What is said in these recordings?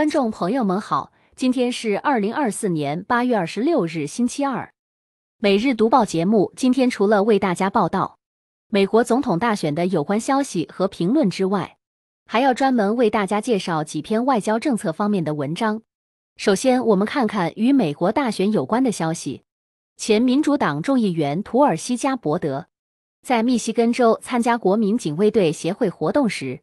观众朋友们好，今天是二零二四年八月二十六日星期二。每日读报节目今天除了为大家报道美国总统大选的有关消息和评论之外，还要专门为大家介绍几篇外交政策方面的文章。首先，我们看看与美国大选有关的消息。前民主党众议员土耳其加伯德在密西根州参加国民警卫队协会活动时。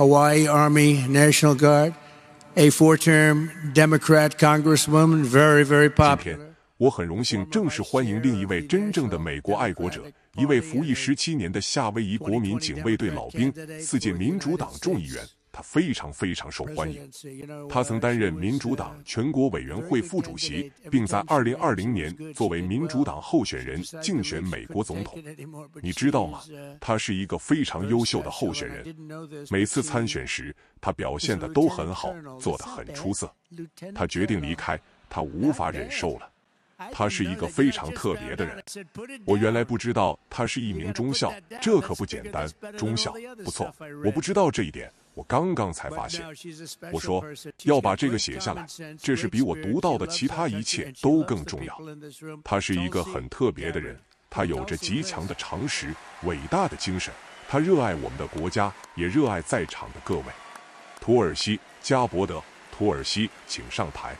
hawaii army national guard a four term democrat congresswoman very very popular 我很荣幸正式欢迎另一位真正的美国爱国者一位服役十七年的夏威夷国民警卫队老兵四届民主党众议员非常非常受欢迎。他曾担任民主党全国委员会副主席，并在二零二零年作为民主党候选人竞选美国总统。你知道吗？他是一个非常优秀的候选人。每次参选时，他表现的都很好，做得很出色。他决定离开，他无法忍受了。他是一个非常特别的人。我原来不知道他是一名中校，这可不简单。中校，不错，我不知道这一点。我刚刚才发现，我说要把这个写下来，这是比我读到的其他一切都更重要。他是一个很特别的人，他有着极强的常识，伟大的精神，他热爱我们的国家，也热爱在场的各位。土耳其加伯德，土耳其，请上台。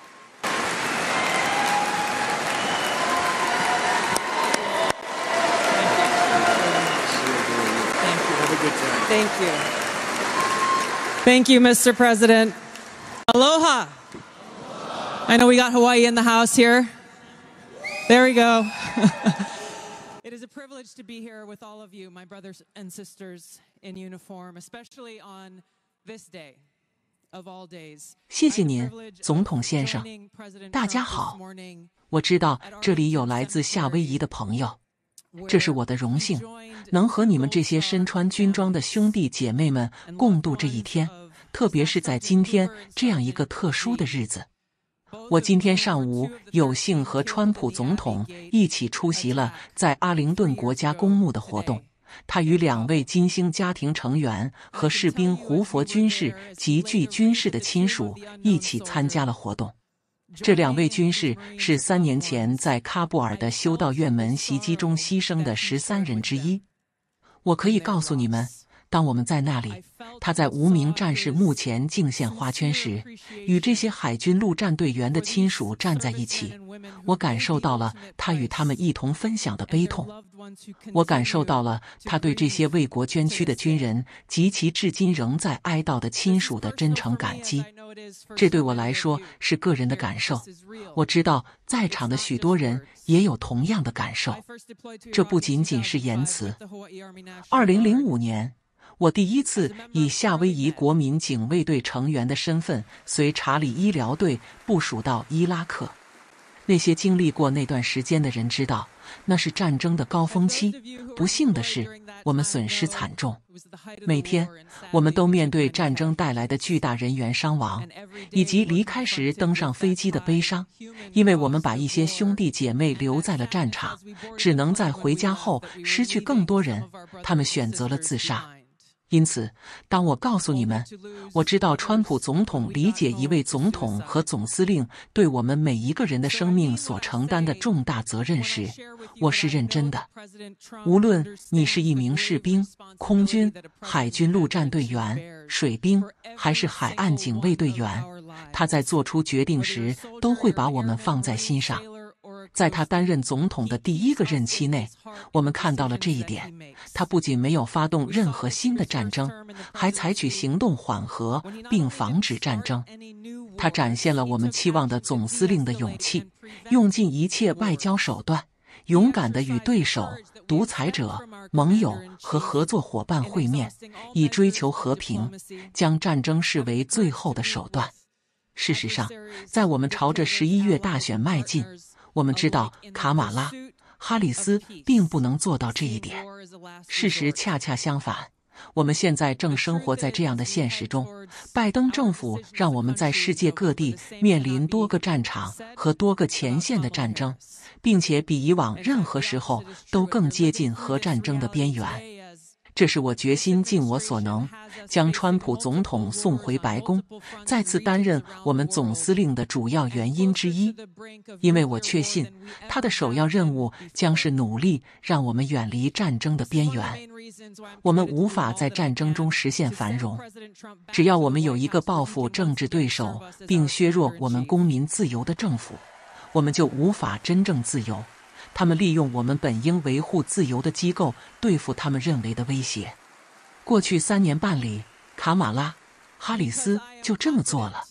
Thank you. Thank you, Mr. President. Aloha. I know we got Hawaii in the house here. There we go. it is a privilege to be here with all of you, my brothers and sisters in uniform, especially on this day of all days. 谢谢您，总统先生。大家好，我知道这里有来自夏威夷的朋友，这是我的荣幸，能和你们这些身穿军装的兄弟姐妹们共度这一天。特别是在今天这样一个特殊的日子，我今天上午有幸和川普总统一起出席了在阿灵顿国家公墓的活动。他与两位金星家庭成员和士兵胡佛军事及具军事的亲属一起参加了活动。这两位军事是三年前在喀布尔的修道院门袭击中牺牲的十三人之一。我可以告诉你们。当我们在那里，他在无名战士墓前敬献花圈时，与这些海军陆战队员的亲属站在一起，我感受到了他与他们一同分享的悲痛，我感受到了他对这些为国捐躯的军人及其至今仍在哀悼的亲属的真诚感激。这对我来说是个人的感受，我知道在场的许多人也有同样的感受。这不仅仅是言辞。二零零五年。我第一次以夏威夷国民警卫队成员的身份随查理医疗队部署到伊拉克。那些经历过那段时间的人知道，那是战争的高峰期。不幸的是，我们损失惨重。每天，我们都面对战争带来的巨大人员伤亡，以及离开时登上飞机的悲伤，因为我们把一些兄弟姐妹留在了战场，只能在回家后失去更多人。他们选择了自杀。因此，当我告诉你们，我知道川普总统理解一位总统和总司令对我们每一个人的生命所承担的重大责任时，我是认真的。无论你是一名士兵、空军、海军陆战队员、水兵，还是海岸警卫队员，他在做出决定时都会把我们放在心上。在他担任总统的第一个任期内，我们看到了这一点。他不仅没有发动任何新的战争，还采取行动缓和并防止战争。他展现了我们期望的总司令的勇气，用尽一切外交手段，勇敢地与对手、独裁者、盟友和合作伙伴会面，以追求和平，将战争视为最后的手段。事实上，在我们朝着十一月大选迈进。我们知道卡马拉·哈里斯并不能做到这一点。事实恰恰相反，我们现在正生活在这样的现实中：拜登政府让我们在世界各地面临多个战场和多个前线的战争，并且比以往任何时候都更接近核战争的边缘。这是我决心尽我所能将川普总统送回白宫，再次担任我们总司令的主要原因之一，因为我确信他的首要任务将是努力让我们远离战争的边缘。我们无法在战争中实现繁荣，只要我们有一个报复政治对手并削弱我们公民自由的政府，我们就无法真正自由。他们利用我们本应维护自由的机构对付他们认为的威胁。过去三年半里，卡马拉、哈里斯就这么做了。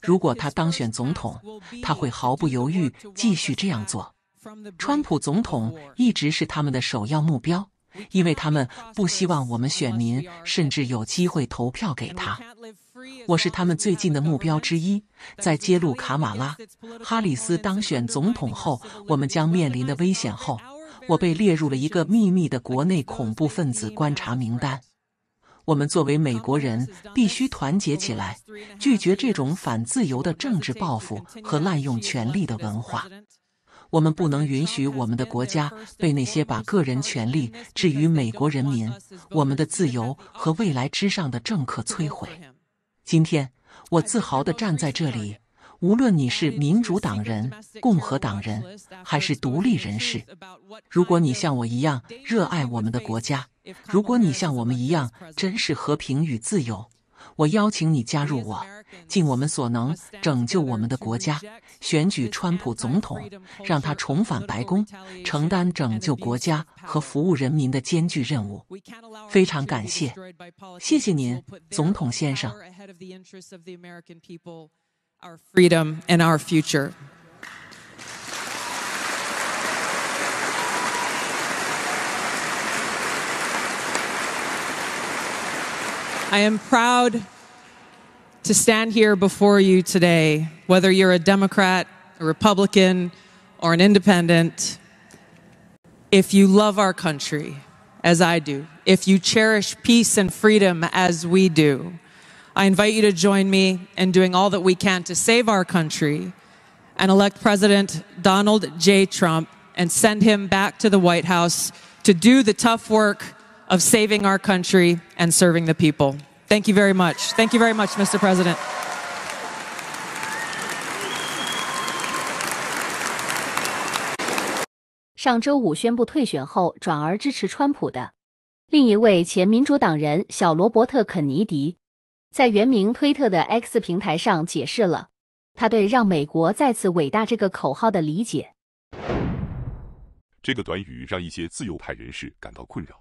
如果他当选总统，他会毫不犹豫继续这样做。川普总统一直是他们的首要目标，因为他们不希望我们选民甚至有机会投票给他。我是他们最近的目标之一。在揭露卡马拉·哈里斯当选总统后，我们将面临的危险后，我被列入了一个秘密的国内恐怖分子观察名单。我们作为美国人，必须团结起来，拒绝这种反自由的政治报复和滥用权力的文化。我们不能允许我们的国家被那些把个人权利置于美国人民、我们的自由和未来之上的政客摧毁。今天，我自豪地站在这里。无论你是民主党人、共和党人，还是独立人士，如果你像我一样热爱我们的国家，如果你像我们一样珍视和平与自由。我邀请你加入我，尽我们所能拯救我们的国家，选举川普总统，让他重返白宫，承担拯救国家和服务人民的艰巨任务。非常感谢，谢谢您，总统先生。I am proud to stand here before you today, whether you're a Democrat, a Republican, or an independent. If you love our country, as I do, if you cherish peace and freedom as we do, I invite you to join me in doing all that we can to save our country and elect President Donald J. Trump and send him back to the White House to do the tough work of saving our country and serving the people thank you very much thank you very much mr president 上周五宣布退选后转而支持川普的另一位前民主党人小罗伯特肯尼迪在原名推特的 x 平台上解释了他对让美国再次伟大这个口号的理解这个短语让一些自由派人士感到困扰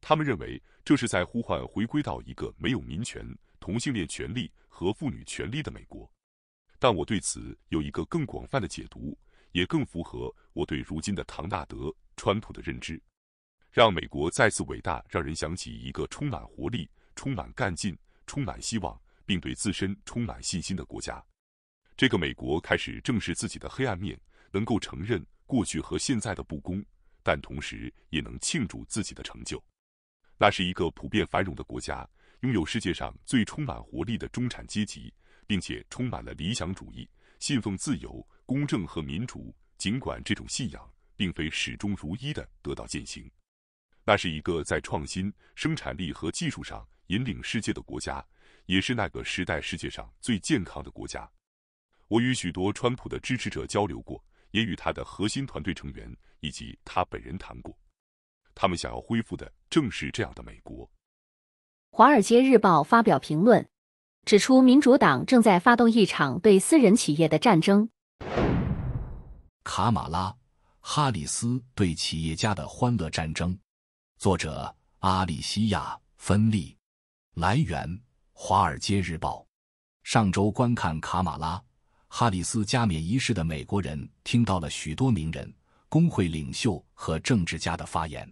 他们认为这是在呼唤回归到一个没有民权、同性恋权利和妇女权利的美国，但我对此有一个更广泛的解读，也更符合我对如今的唐纳德·川普的认知。让美国再次伟大，让人想起一个充满活力、充满干劲、充满希望，并对自身充满信心的国家。这个美国开始正视自己的黑暗面，能够承认过去和现在的不公，但同时也能庆祝自己的成就。那是一个普遍繁荣的国家，拥有世界上最充满活力的中产阶级，并且充满了理想主义，信奉自由、公正和民主。尽管这种信仰并非始终如一的得到践行，那是一个在创新、生产力和技术上引领世界的国家，也是那个时代世界上最健康的国家。我与许多川普的支持者交流过，也与他的核心团队成员以及他本人谈过。他们想要恢复的正是这样的美国。《华尔街日报》发表评论，指出民主党正在发动一场对私人企业的战争——卡马拉·哈里斯对企业家的欢乐战争。作者：阿里西亚·芬利。来源：《华尔街日报》。上周观看卡马拉·哈里斯加冕仪式的美国人，听到了许多名人、工会领袖和政治家的发言。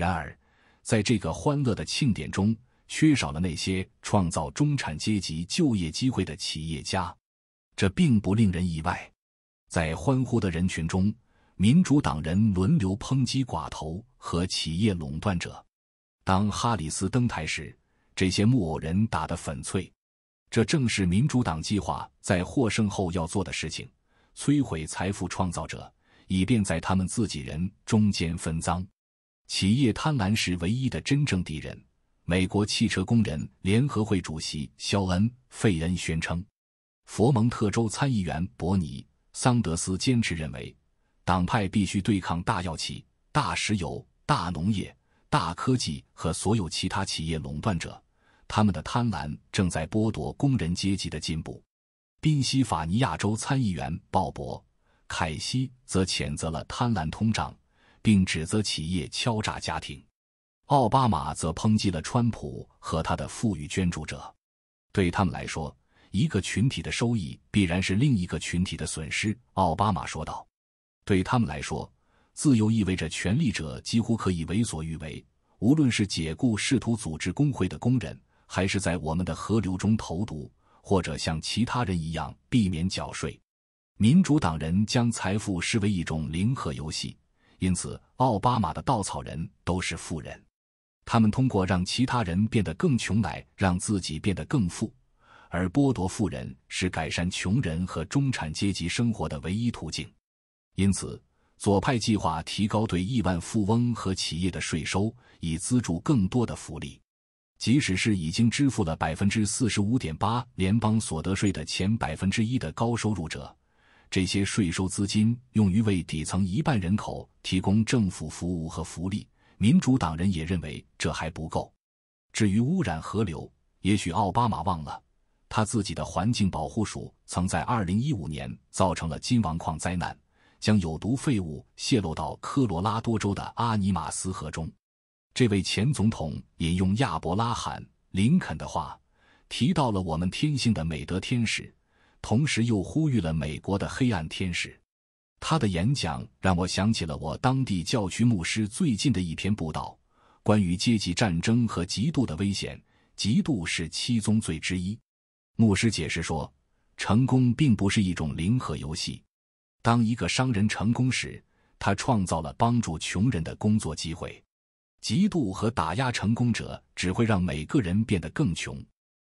然而，在这个欢乐的庆典中，缺少了那些创造中产阶级就业机会的企业家，这并不令人意外。在欢呼的人群中，民主党人轮流抨击寡头和企业垄断者。当哈里斯登台时，这些木偶人打得粉碎。这正是民主党计划在获胜后要做的事情：摧毁财富创造者，以便在他们自己人中间分赃。企业贪婪是唯一的真正敌人。美国汽车工人联合会主席肖恩·费恩宣称，佛蒙特州参议员伯尼·桑德斯坚持认为，党派必须对抗大药企、大石油、大农业、大科技和所有其他企业垄断者，他们的贪婪正在剥夺工人阶级的进步。宾夕法尼亚州参议员鲍勃·凯西则谴责了贪婪通胀。并指责企业敲诈家庭，奥巴马则抨击了川普和他的富裕捐助者。对他们来说，一个群体的收益必然是另一个群体的损失。奥巴马说道：“对他们来说，自由意味着权力者几乎可以为所欲为，无论是解雇试图组织工会的工人，还是在我们的河流中投毒，或者像其他人一样避免缴税。民主党人将财富视为一种零和游戏。”因此，奥巴马的稻草人都是富人。他们通过让其他人变得更穷来让自己变得更富，而剥夺富人是改善穷人和中产阶级生活的唯一途径。因此，左派计划提高对亿万富翁和企业的税收，以资助更多的福利，即使是已经支付了百分之四十五点八联邦所得税的前百分之一的高收入者。这些税收资金用于为底层一半人口提供政府服务和福利。民主党人也认为这还不够。至于污染河流，也许奥巴马忘了，他自己的环境保护署曾在二零一五年造成了金王矿灾难，将有毒废物泄露到科罗拉多州的阿尼马斯河中。这位前总统引用亚伯拉罕·林肯的话，提到了我们天性的美德天使。同时又呼吁了美国的黑暗天使，他的演讲让我想起了我当地教区牧师最近的一篇布道，关于阶级战争和嫉妒的危险。嫉妒是七宗罪之一。牧师解释说，成功并不是一种零和游戏。当一个商人成功时，他创造了帮助穷人的工作机会。嫉妒和打压成功者只会让每个人变得更穷，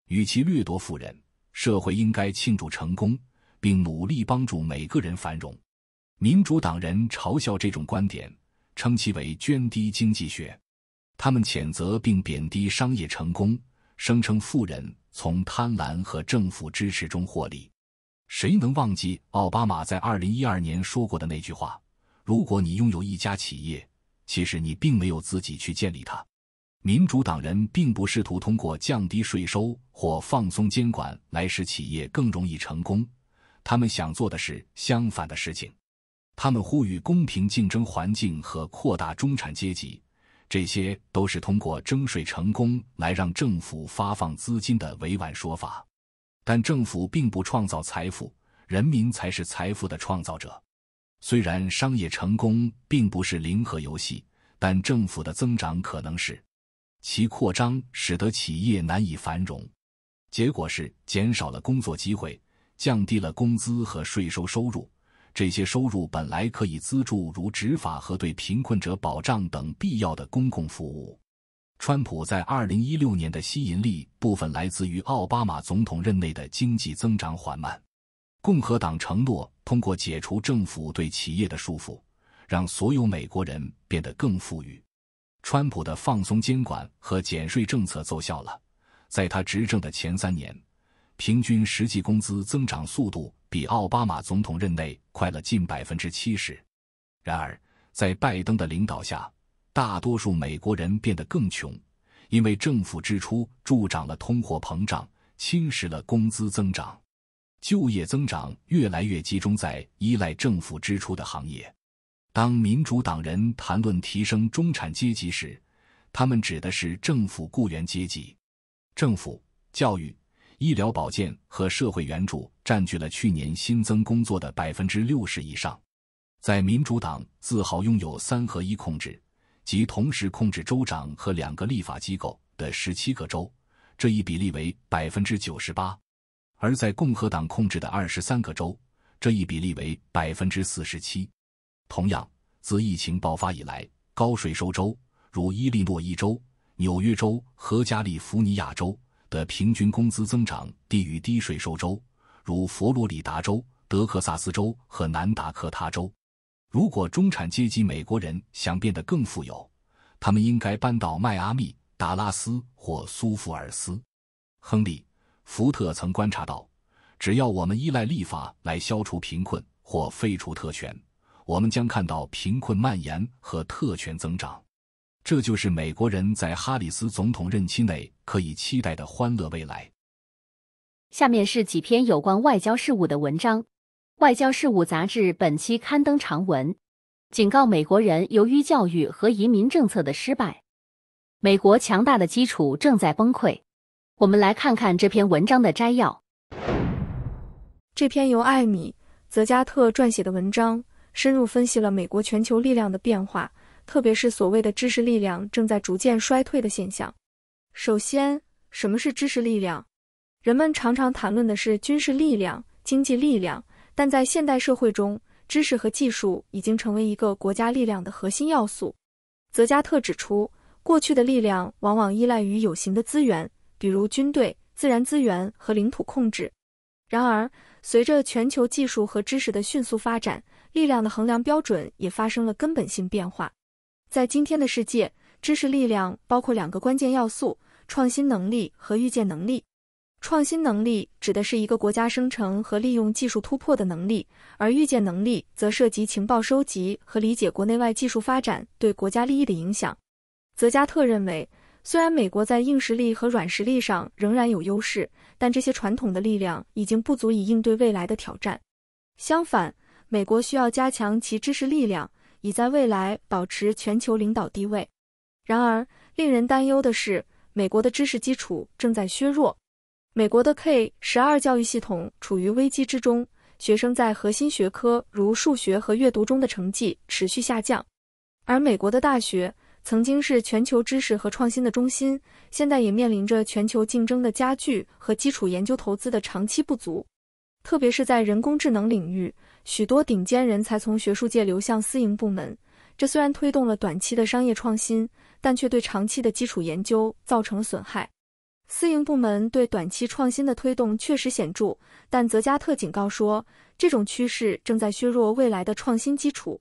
与其掠夺富人。社会应该庆祝成功，并努力帮助每个人繁荣。民主党人嘲笑这种观点，称其为涓滴经济学。他们谴责并贬低商业成功，声称富人从贪婪和政府支持中获利。谁能忘记奥巴马在二零一二年说过的那句话：“如果你拥有一家企业，其实你并没有自己去建立它。”民主党人并不试图通过降低税收或放松监管来使企业更容易成功，他们想做的是相反的事情。他们呼吁公平竞争环境和扩大中产阶级，这些都是通过征税成功来让政府发放资金的委婉说法。但政府并不创造财富，人民才是财富的创造者。虽然商业成功并不是零和游戏，但政府的增长可能是。其扩张使得企业难以繁荣，结果是减少了工作机会，降低了工资和税收收入。这些收入本来可以资助如执法和对贫困者保障等必要的公共服务。川普在二零一六年的吸引力部分来自于奥巴马总统任内的经济增长缓慢。共和党承诺通过解除政府对企业的束缚，让所有美国人变得更富裕。川普的放松监管和减税政策奏效了，在他执政的前三年，平均实际工资增长速度比奥巴马总统任内快了近百分之七十。然而，在拜登的领导下，大多数美国人变得更穷，因为政府支出助长了通货膨胀，侵蚀了工资增长，就业增长越来越集中在依赖政府支出的行业。当民主党人谈论提升中产阶级时，他们指的是政府雇员阶级。政府、教育、医疗保健和社会援助占据了去年新增工作的百分之六十以上。在民主党自豪拥有“三合一”控制，即同时控制州长和两个立法机构的十七个州，这一比例为百分之九十八；而在共和党控制的二十三个州，这一比例为百分之四十七。同样，自疫情爆发以来，高税收州如伊利诺伊州、纽约州和加利福尼亚州的平均工资增长低于低税收州，如佛罗里达州、德克萨斯州和南达科他州。如果中产阶级美国人想变得更富有，他们应该搬到迈阿密、达拉斯或苏富尔斯。亨利·福特曾观察到，只要我们依赖立法来消除贫困或废除特权。我们将看到贫困蔓延和特权增长，这就是美国人在哈里斯总统任期内可以期待的欢乐未来。下面是几篇有关外交事务的文章，《外交事务》杂志本期刊登长文，警告美国人：由于教育和移民政策的失败，美国强大的基础正在崩溃。我们来看看这篇文章的摘要。这篇由艾米·泽加特撰写的文章。深入分析了美国全球力量的变化，特别是所谓的知识力量正在逐渐衰退的现象。首先，什么是知识力量？人们常常谈论的是军事力量、经济力量，但在现代社会中，知识和技术已经成为一个国家力量的核心要素。泽加特指出，过去的力量往往依赖于有形的资源，比如军队、自然资源和领土控制。然而，随着全球技术和知识的迅速发展，力量的衡量标准也发生了根本性变化。在今天的世界，知识力量包括两个关键要素：创新能力和预见能力。创新能力指的是一个国家生成和利用技术突破的能力，而预见能力则涉及情报收集和理解国内外技术发展对国家利益的影响。泽加特认为，虽然美国在硬实力和软实力上仍然有优势，但这些传统的力量已经不足以应对未来的挑战。相反，美国需要加强其知识力量，以在未来保持全球领导地位。然而，令人担忧的是，美国的知识基础正在削弱。美国的 K 十二教育系统处于危机之中，学生在核心学科如数学和阅读中的成绩持续下降。而美国的大学曾经是全球知识和创新的中心，现在也面临着全球竞争的加剧和基础研究投资的长期不足。特别是在人工智能领域，许多顶尖人才从学术界流向私营部门。这虽然推动了短期的商业创新，但却对长期的基础研究造成了损害。私营部门对短期创新的推动确实显著，但泽加特警告说，这种趋势正在削弱未来的创新基础。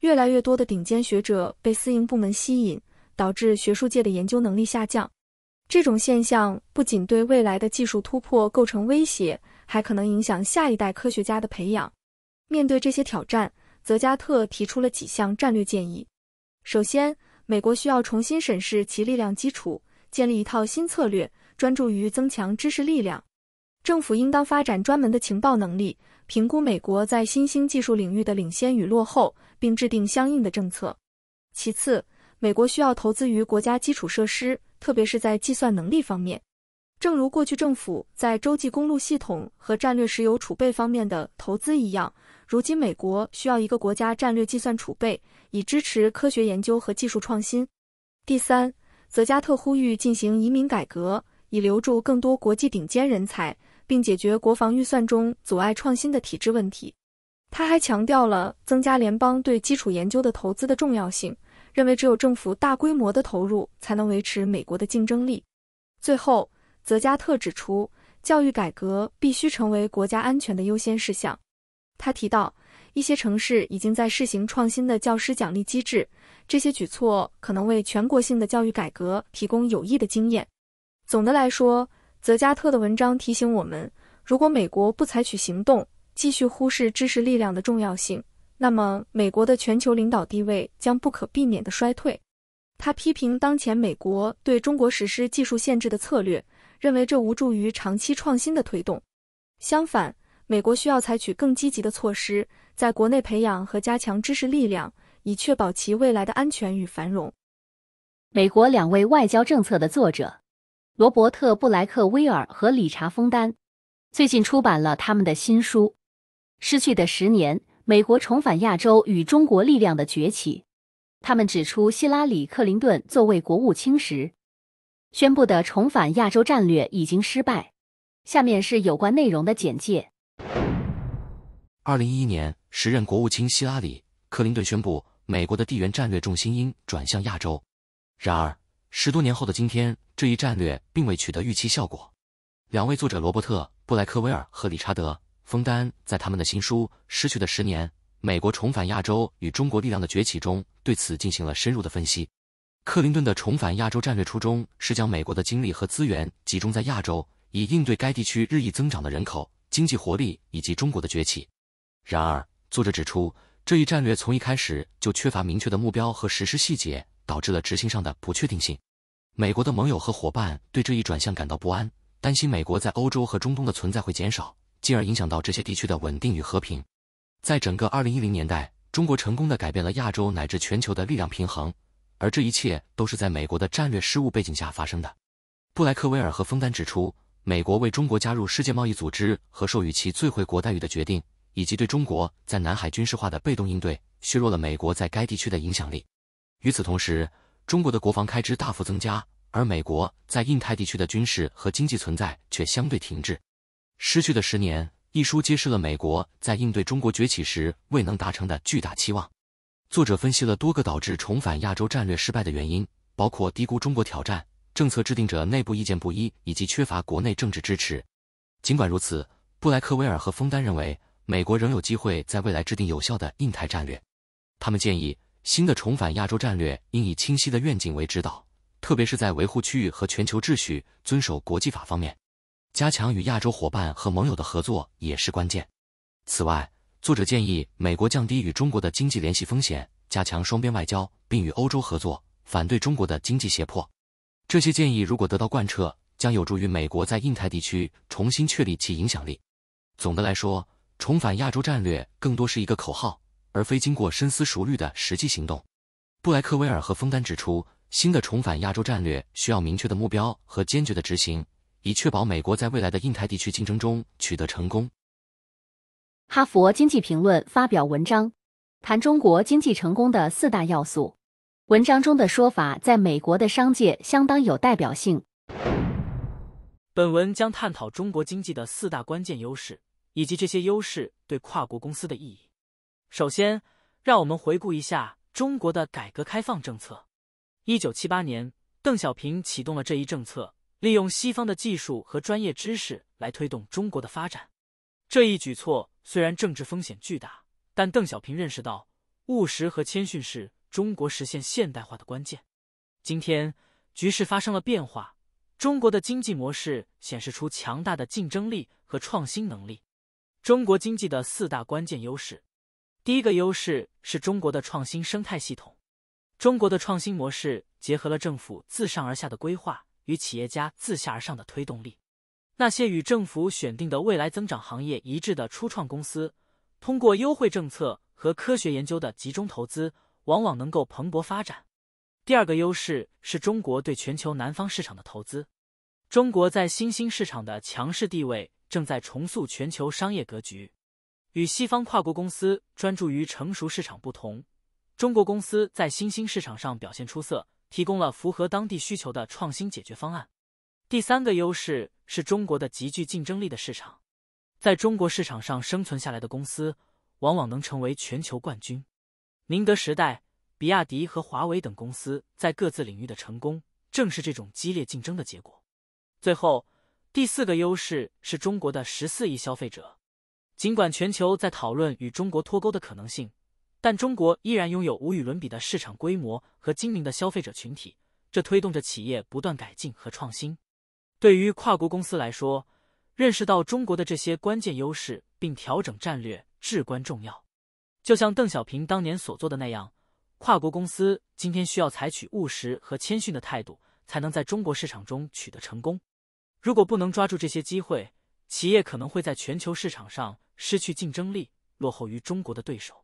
越来越多的顶尖学者被私营部门吸引，导致学术界的研究能力下降。这种现象不仅对未来的技术突破构成威胁。还可能影响下一代科学家的培养。面对这些挑战，泽加特提出了几项战略建议。首先，美国需要重新审视其力量基础，建立一套新策略，专注于增强知识力量。政府应当发展专门的情报能力，评估美国在新兴技术领域的领先与落后，并制定相应的政策。其次，美国需要投资于国家基础设施，特别是在计算能力方面。正如过去政府在洲际公路系统和战略石油储备方面的投资一样，如今美国需要一个国家战略计算储备，以支持科学研究和技术创新。第三，泽加特呼吁进行移民改革，以留住更多国际顶尖人才，并解决国防预算中阻碍创新的体制问题。他还强调了增加联邦对基础研究的投资的重要性，认为只有政府大规模的投入才能维持美国的竞争力。最后。泽加特指出，教育改革必须成为国家安全的优先事项。他提到，一些城市已经在试行创新的教师奖励机制，这些举措可能为全国性的教育改革提供有益的经验。总的来说，泽加特的文章提醒我们，如果美国不采取行动，继续忽视知识力量的重要性，那么美国的全球领导地位将不可避免的衰退。他批评当前美国对中国实施技术限制的策略。认为这无助于长期创新的推动。相反，美国需要采取更积极的措施，在国内培养和加强知识力量，以确保其未来的安全与繁荣。美国两位外交政策的作者罗伯特·布莱克威尔和理查·枫丹最近出版了他们的新书《失去的十年：美国重返亚洲与中国力量的崛起》。他们指出，希拉里·克林顿作为国务卿时。宣布的重返亚洲战略已经失败。下面是有关内容的简介。二零一一年，时任国务卿希拉里·克林顿宣布，美国的地缘战略重心应转向亚洲。然而，十多年后的今天，这一战略并未取得预期效果。两位作者罗伯特·布莱克威尔和理查德·枫丹在他们的新书《失去的十年：美国重返亚洲与中国力量的崛起》中对此进行了深入的分析。克林顿的重返亚洲战略初衷是将美国的精力和资源集中在亚洲，以应对该地区日益增长的人口、经济活力以及中国的崛起。然而，作者指出，这一战略从一开始就缺乏明确的目标和实施细节，导致了执行上的不确定性。美国的盟友和伙伴对这一转向感到不安，担心美国在欧洲和中东的存在会减少，进而影响到这些地区的稳定与和平。在整个2010年代，中国成功的改变了亚洲乃至全球的力量平衡。而这一切都是在美国的战略失误背景下发生的。布莱克威尔和封丹指出，美国为中国加入世界贸易组织和授予其最惠国待遇的决定，以及对中国在南海军事化的被动应对，削弱了美国在该地区的影响力。与此同时，中国的国防开支大幅增加，而美国在印太地区的军事和经济存在却相对停滞。失去的十年一书揭示了美国在应对中国崛起时未能达成的巨大期望。作者分析了多个导致重返亚洲战略失败的原因，包括低估中国挑战、政策制定者内部意见不一以及缺乏国内政治支持。尽管如此，布莱克威尔和枫丹认为，美国仍有机会在未来制定有效的印太战略。他们建议，新的重返亚洲战略应以清晰的愿景为指导，特别是在维护区域和全球秩序、遵守国际法方面。加强与亚洲伙伴和盟友的合作也是关键。此外，作者建议美国降低与中国的经济联系风险，加强双边外交，并与欧洲合作，反对中国的经济胁迫。这些建议如果得到贯彻，将有助于美国在印太地区重新确立其影响力。总的来说，重返亚洲战略更多是一个口号，而非经过深思熟虑的实际行动。布莱克威尔和封丹指出，新的重返亚洲战略需要明确的目标和坚决的执行，以确保美国在未来的印太地区竞争中取得成功。《哈佛经济评论》发表文章，谈中国经济成功的四大要素。文章中的说法在美国的商界相当有代表性。本文将探讨中国经济的四大关键优势，以及这些优势对跨国公司的意义。首先，让我们回顾一下中国的改革开放政策。一九七八年，邓小平启动了这一政策，利用西方的技术和专业知识来推动中国的发展。这一举措虽然政治风险巨大，但邓小平认识到务实和谦逊是中国实现现代化的关键。今天局势发生了变化，中国的经济模式显示出强大的竞争力和创新能力。中国经济的四大关键优势，第一个优势是中国的创新生态系统。中国的创新模式结合了政府自上而下的规划与企业家自下而上的推动力。那些与政府选定的未来增长行业一致的初创公司，通过优惠政策和科学研究的集中投资，往往能够蓬勃发展。第二个优势是中国对全球南方市场的投资。中国在新兴市场的强势地位正在重塑全球商业格局。与西方跨国公司专注于成熟市场不同，中国公司在新兴市场上表现出色，提供了符合当地需求的创新解决方案。第三个优势是中国的极具竞争力的市场，在中国市场上生存下来的公司往往能成为全球冠军。宁德时代、比亚迪和华为等公司在各自领域的成功，正是这种激烈竞争的结果。最后，第四个优势是中国的十四亿消费者。尽管全球在讨论与中国脱钩的可能性，但中国依然拥有无与伦比的市场规模和精明的消费者群体，这推动着企业不断改进和创新。对于跨国公司来说，认识到中国的这些关键优势并调整战略至关重要。就像邓小平当年所做的那样，跨国公司今天需要采取务实和谦逊的态度，才能在中国市场中取得成功。如果不能抓住这些机会，企业可能会在全球市场上失去竞争力，落后于中国的对手。